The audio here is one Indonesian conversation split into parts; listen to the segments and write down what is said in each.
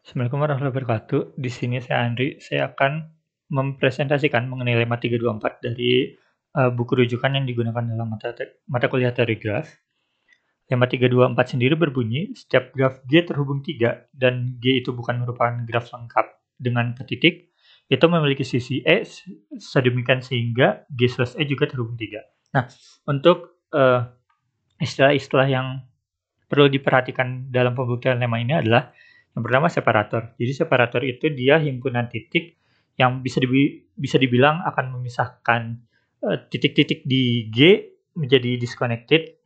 Assalamualaikum warahmatullahi wabarakatuh. Di sini saya Andri. Saya akan mempresentasikan mengenai lema 324 dari uh, buku rujukan yang digunakan dalam mata, mata kuliah teori graf. Lema 324 sendiri berbunyi, setiap graf G terhubung 3 dan G itu bukan merupakan graf lengkap dengan petitik. itu memiliki sisi E sedemikian sehingga G slash E juga terhubung 3. Nah, untuk eh, istilah-istilah uh, yang perlu diperhatikan dalam pembuktian lema ini adalah yang pertama separator. Jadi separator itu dia himpunan titik yang bisa di, bisa dibilang akan memisahkan eh, titik-titik uh, di G menjadi disconnected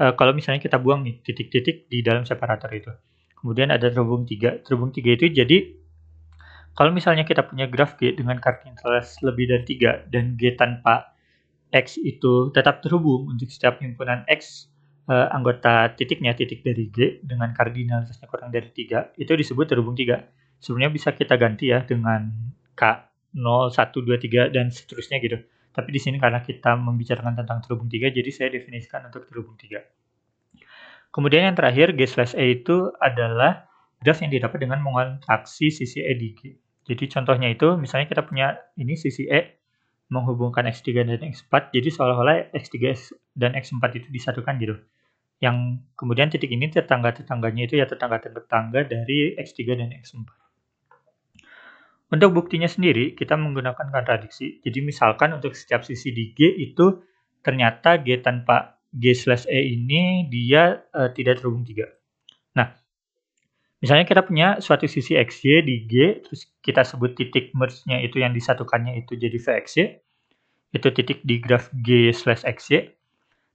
uh, kalau misalnya kita buang nih titik-titik di dalam separator itu. Kemudian ada terhubung tiga. Terhubung tiga itu jadi kalau misalnya kita punya graf G dengan kardinalitas lebih dari tiga dan G tanpa X itu tetap terhubung untuk setiap himpunan X uh, anggota titiknya titik dari G dengan kardinalitasnya kurang dari 3 itu disebut terhubung 3 sebenarnya bisa kita ganti ya dengan K 0, 1, 2, 3 dan seterusnya gitu tapi di sini karena kita membicarakan tentang terhubung 3 jadi saya definisikan untuk terhubung 3 kemudian yang terakhir G slash E itu adalah graf yang didapat dengan mengontraksi sisi E di G jadi contohnya itu misalnya kita punya ini sisi E menghubungkan X3 dan X4 jadi seolah-olah X3 dan X4 itu disatukan gitu yang kemudian titik ini tetangga-tetangganya itu ya tetangga-tetangga dari X3 dan X4. Untuk buktinya sendiri, kita menggunakan kontradiksi. Jadi misalkan untuk setiap sisi di G itu ternyata G tanpa G slash E ini dia e, tidak terhubung tiga. Nah, misalnya kita punya suatu sisi XY di G, terus kita sebut titik merge-nya itu yang disatukannya itu jadi VXY, itu titik di graf G slash XY.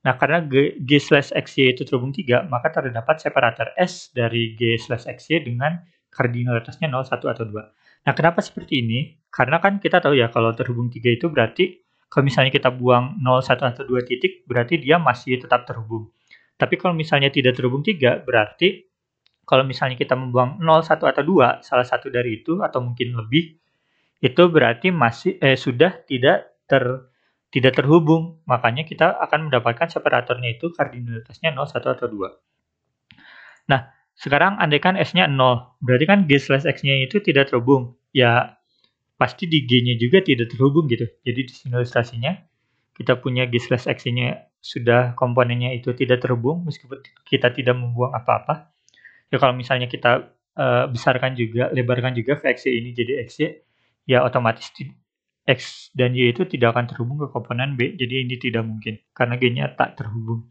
Nah, karena G, G slash XY itu terhubung 3, maka terdapat separator S dari G slash XY dengan kardinalitasnya 0, 1, atau 2. Nah, kenapa seperti ini? Karena kan kita tahu ya kalau terhubung 3 itu berarti kalau misalnya kita buang 0, 1, atau 2 titik, berarti dia masih tetap terhubung. Tapi kalau misalnya tidak terhubung 3, berarti kalau misalnya kita membuang 0, 1, atau 2, salah satu dari itu, atau mungkin lebih, itu berarti masih eh, sudah tidak terhubung tidak terhubung, makanya kita akan mendapatkan separatornya itu kardinalitasnya 0, 1, atau 2. Nah, sekarang andaikan S-nya 0, berarti kan G slash X-nya itu tidak terhubung. Ya, pasti di G-nya juga tidak terhubung gitu. Jadi di sinulisasinya, kita punya G slash X-nya sudah komponennya itu tidak terhubung, meskipun kita tidak membuang apa-apa. Ya kalau misalnya kita uh, besarkan juga, lebarkan juga ke X ini jadi X, nya ya otomatis X dan Y itu tidak akan terhubung ke komponen B, jadi ini tidak mungkin, karena G-nya tak terhubung.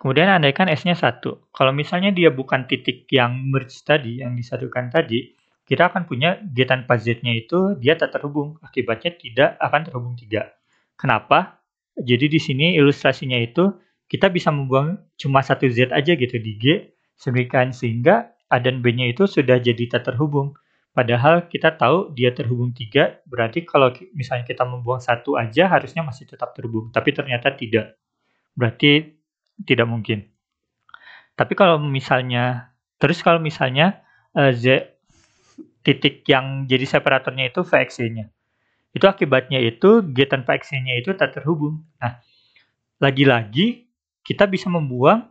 Kemudian andaikan S-nya 1. Kalau misalnya dia bukan titik yang merge tadi, yang disatukan tadi, kita akan punya G tanpa Z-nya itu dia tak terhubung, akibatnya tidak akan terhubung 3. Kenapa? Jadi di sini ilustrasinya itu kita bisa membuang cuma satu Z aja gitu di G, sehingga A dan B-nya itu sudah jadi tak terhubung. Padahal kita tahu dia terhubung tiga, berarti kalau misalnya kita membuang satu aja harusnya masih tetap terhubung, tapi ternyata tidak. Berarti tidak mungkin. Tapi kalau misalnya, terus kalau misalnya uh, Z titik yang jadi separatornya itu VXC-nya. Itu akibatnya itu G tanpa XC-nya itu tak terhubung. Nah, lagi-lagi kita bisa membuang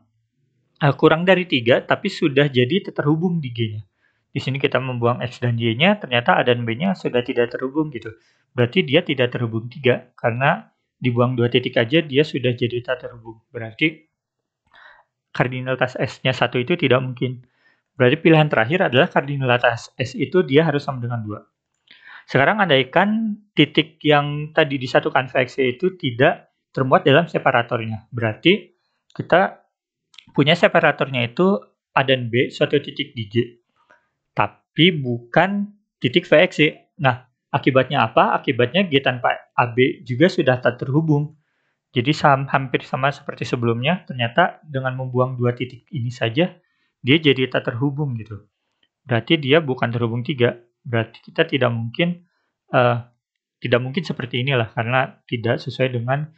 uh, kurang dari tiga, tapi sudah jadi terhubung di G-nya di sini kita membuang X dan Y-nya, ternyata A dan B-nya sudah tidak terhubung gitu. Berarti dia tidak terhubung 3, karena dibuang dua titik aja dia sudah jadi tak terhubung. Berarti kardinalitas S-nya satu itu tidak mungkin. Berarti pilihan terakhir adalah kardinalitas S itu dia harus sama dengan 2. Sekarang andaikan titik yang tadi disatukan VX e itu tidak termuat dalam separatornya. Berarti kita punya separatornya itu A dan B suatu titik di j tapi bukan titik VXC. Nah, akibatnya apa? Akibatnya G tanpa AB juga sudah tak terhubung. Jadi hampir sama seperti sebelumnya, ternyata dengan membuang dua titik ini saja, dia jadi tak terhubung gitu. Berarti dia bukan terhubung tiga. Berarti kita tidak mungkin, uh, tidak mungkin seperti inilah, karena tidak sesuai dengan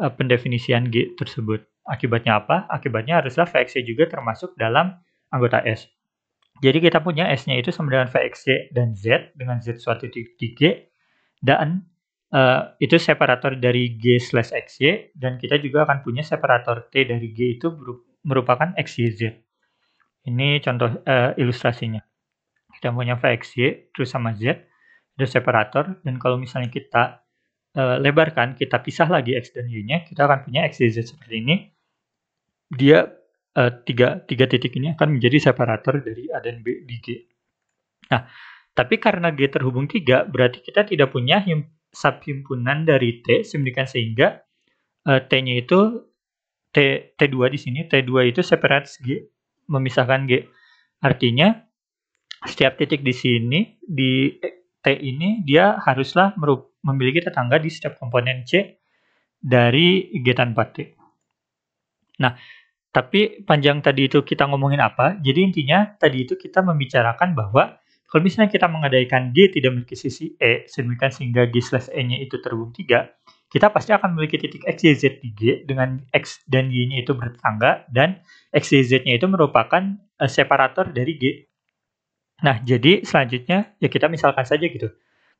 uh, pendefinisian G tersebut. Akibatnya apa? Akibatnya haruslah VXC juga termasuk dalam anggota S. Jadi kita punya S-nya itu sama dengan VXY dan Z dengan Z suatu titik G dan uh, itu separator dari G slash XY dan kita juga akan punya separator T dari G itu merupakan XYZ. Ini contoh uh, ilustrasinya. Kita punya VXY terus sama Z itu separator dan kalau misalnya kita uh, lebarkan, kita pisah lagi X dan Y-nya, kita akan punya XYZ seperti ini. Dia uh, tiga, tiga titik ini akan menjadi separator dari A dan B di G. Nah, tapi karena G terhubung tiga, berarti kita tidak punya him, subhimpunan dari T, sedemikian sehingga uh, T-nya itu T, T2 di sini, T2 itu separator G, memisahkan G. Artinya, setiap titik di sini, di T ini, dia haruslah memiliki tetangga di setiap komponen C dari G tanpa T. Nah, tapi panjang tadi itu kita ngomongin apa? Jadi intinya tadi itu kita membicarakan bahwa kalau misalnya kita mengadaikan G tidak memiliki sisi E, sedemikian sehingga G slash E-nya itu terhubung 3, kita pasti akan memiliki titik X, Y, Z di G dengan X dan Y-nya itu bertangga dan X, Y, Z-nya itu merupakan uh, separator dari G. Nah, jadi selanjutnya ya kita misalkan saja gitu.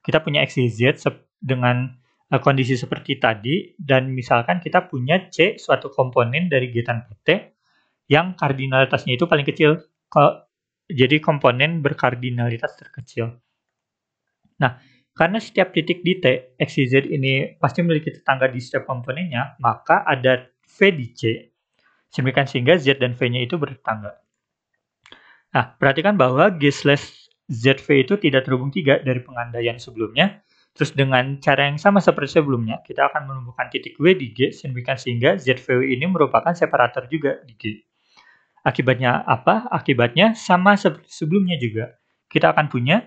Kita punya X, Y, Z dengan Nah, kondisi seperti tadi dan misalkan kita punya C suatu komponen dari G tanpa T yang kardinalitasnya itu paling kecil. Jadi komponen berkardinalitas terkecil. Nah, karena setiap titik di T, X, Z ini pasti memiliki tetangga di setiap komponennya, maka ada V di C. Semikian sehingga Z dan V-nya itu bertetangga. Nah, perhatikan bahwa G slash ZV itu tidak terhubung tiga dari pengandaian sebelumnya, Terus dengan cara yang sama seperti sebelumnya, kita akan menemukan titik W di G, sehingga ZVW ini merupakan separator juga di G. Akibatnya apa? Akibatnya sama seperti sebelumnya juga. Kita akan punya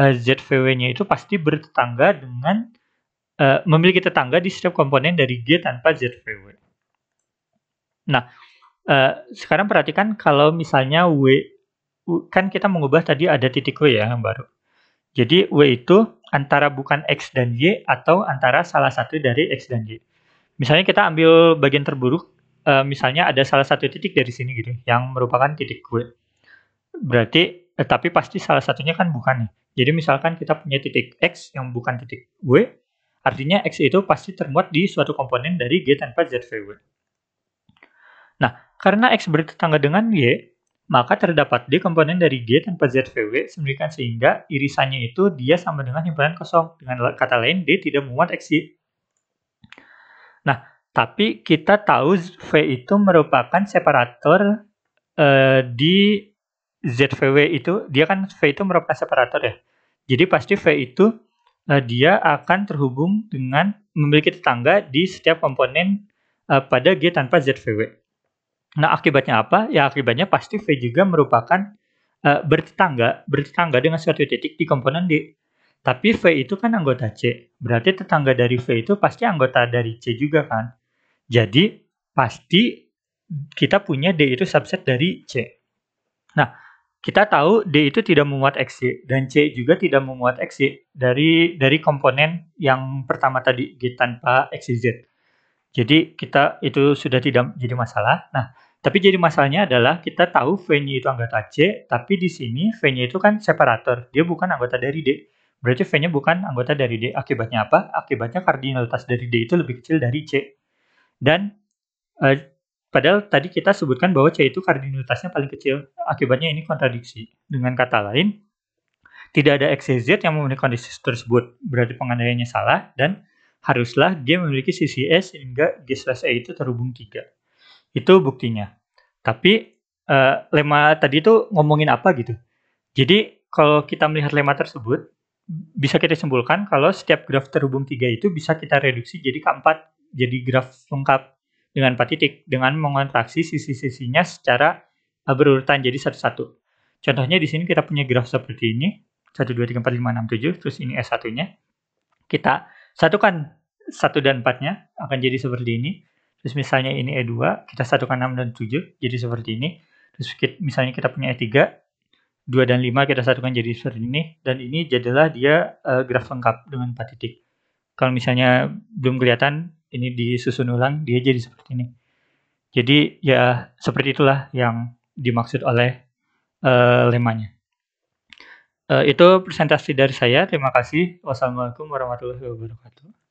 uh, eh, ZVW-nya itu pasti bertetangga dengan, uh, memiliki tetangga di setiap komponen dari G tanpa ZVW. Nah, uh, sekarang perhatikan kalau misalnya W, kan kita mengubah tadi ada titik W ya yang baru. Jadi W itu antara bukan X dan Y atau antara salah satu dari X dan Y. Misalnya kita ambil bagian terburuk, eh, misalnya ada salah satu titik dari sini gitu, yang merupakan titik gue. Berarti, eh, tapi pasti salah satunya kan bukan ya. Jadi misalkan kita punya titik X yang bukan titik W, artinya X itu pasti termuat di suatu komponen dari G tanpa ZVW. Nah, karena X bertetangga dengan Y, maka terdapat D komponen dari G tanpa ZVW semikian sehingga irisannya itu dia sama dengan himpunan kosong. Dengan kata lain, D tidak memuat XY. Nah, tapi kita tahu V itu merupakan separator eh, di ZVW itu, dia kan V itu merupakan separator ya. Jadi pasti V itu eh, dia akan terhubung dengan memiliki tetangga di setiap komponen eh, pada G tanpa ZVW. Nah, akibatnya apa? Ya akibatnya pasti V juga merupakan uh, bertetangga, bertetangga dengan suatu titik di komponen D. Tapi V itu kan anggota C. Berarti tetangga dari V itu pasti anggota dari C juga kan. Jadi pasti kita punya D itu subset dari C. Nah, kita tahu D itu tidak memuat x dan C juga tidak memuat x dari dari komponen yang pertama tadi G tanpa Z. Jadi kita itu sudah tidak jadi masalah. Nah, tapi jadi masalahnya adalah kita tahu v itu anggota C, tapi di sini V-nya itu kan separator. Dia bukan anggota dari D. Berarti V-nya bukan anggota dari D. Akibatnya apa? Akibatnya kardinalitas dari D itu lebih kecil dari C. Dan eh, padahal tadi kita sebutkan bahwa C itu kardinalitasnya paling kecil. Akibatnya ini kontradiksi. Dengan kata lain, tidak ada XYZ yang memenuhi kondisi tersebut. Berarti pengandainya salah dan haruslah G memiliki sisi S sehingga G slash E itu terhubung 3. Itu buktinya. Tapi uh, lema tadi itu ngomongin apa gitu. Jadi kalau kita melihat lema tersebut, bisa kita simpulkan kalau setiap graf terhubung 3 itu bisa kita reduksi jadi keempat, jadi graf lengkap dengan empat titik dengan mengontraksi sisi-sisinya secara eh, berurutan jadi satu-satu. Contohnya di sini kita punya graf seperti ini, 1, 2, 3, 4, 5, 6, 7, terus ini S1-nya. Kita satukan 1 dan 4-nya akan jadi seperti ini. Terus misalnya ini E2, kita satukan 6 dan 7, jadi seperti ini. Terus kita, misalnya kita punya E3, 2 dan 5 kita satukan jadi seperti ini. Dan ini jadilah dia uh, graf lengkap dengan 4 titik. Kalau misalnya belum kelihatan, ini disusun ulang, dia jadi seperti ini. Jadi ya seperti itulah yang dimaksud oleh uh, lemanya. Eh, itu presentasi dari saya. Terima kasih. Wassalamualaikum warahmatullahi wabarakatuh.